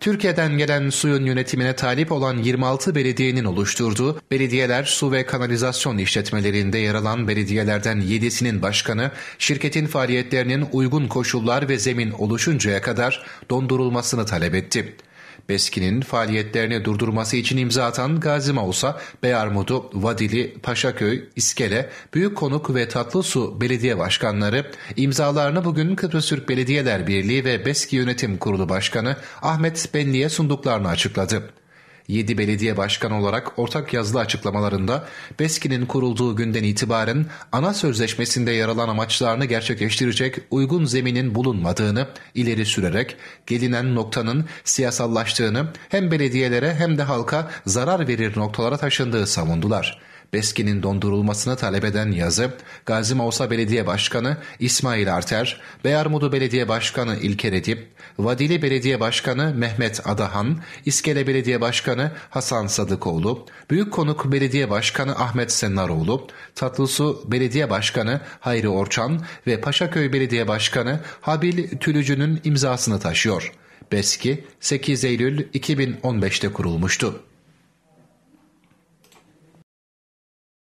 Türkiye'den gelen suyun yönetimine talip olan 26 belediyenin oluşturduğu belediyeler su ve kanalizasyon işletmelerinde yer alan belediyelerden 7'sinin başkanı şirketin faaliyetlerinin uygun koşullar ve zemin oluşuncaya kadar dondurulmasını talep etti. Beski'nin faaliyetlerini durdurması için imza atan Gazi Mausa, Beyarmudu, Vadili, Paşaköy, İskele, Büyükkonuk ve Tatlısu belediye başkanları imzalarını bugün Kıbrıs Türk Belediyeler Birliği ve Beski Yönetim Kurulu Başkanı Ahmet Benli'ye sunduklarını açıkladı. 7 belediye başkanı olarak ortak yazılı açıklamalarında BESKİ'nin kurulduğu günden itibaren ana sözleşmesinde yer alan amaçlarını gerçekleştirecek uygun zeminin bulunmadığını ileri sürerek gelinen noktanın siyasallaştığını hem belediyelere hem de halka zarar verir noktalara taşındığı savundular. Beski'nin dondurulmasını talep eden yazı, Gazi Mausa Belediye Başkanı İsmail Arter, Beyarmudu Belediye Başkanı İlker Edip, Vadili Belediye Başkanı Mehmet Adahan, İskele Belediye Başkanı Hasan Sadıkoğlu, Büyükkonuk Belediye Başkanı Ahmet Sennaroğlu, Tatlısu Belediye Başkanı Hayri Orçan ve Paşaköy Belediye Başkanı Habil Tülücü'nün imzasını taşıyor. Beski 8 Eylül 2015'te kurulmuştu.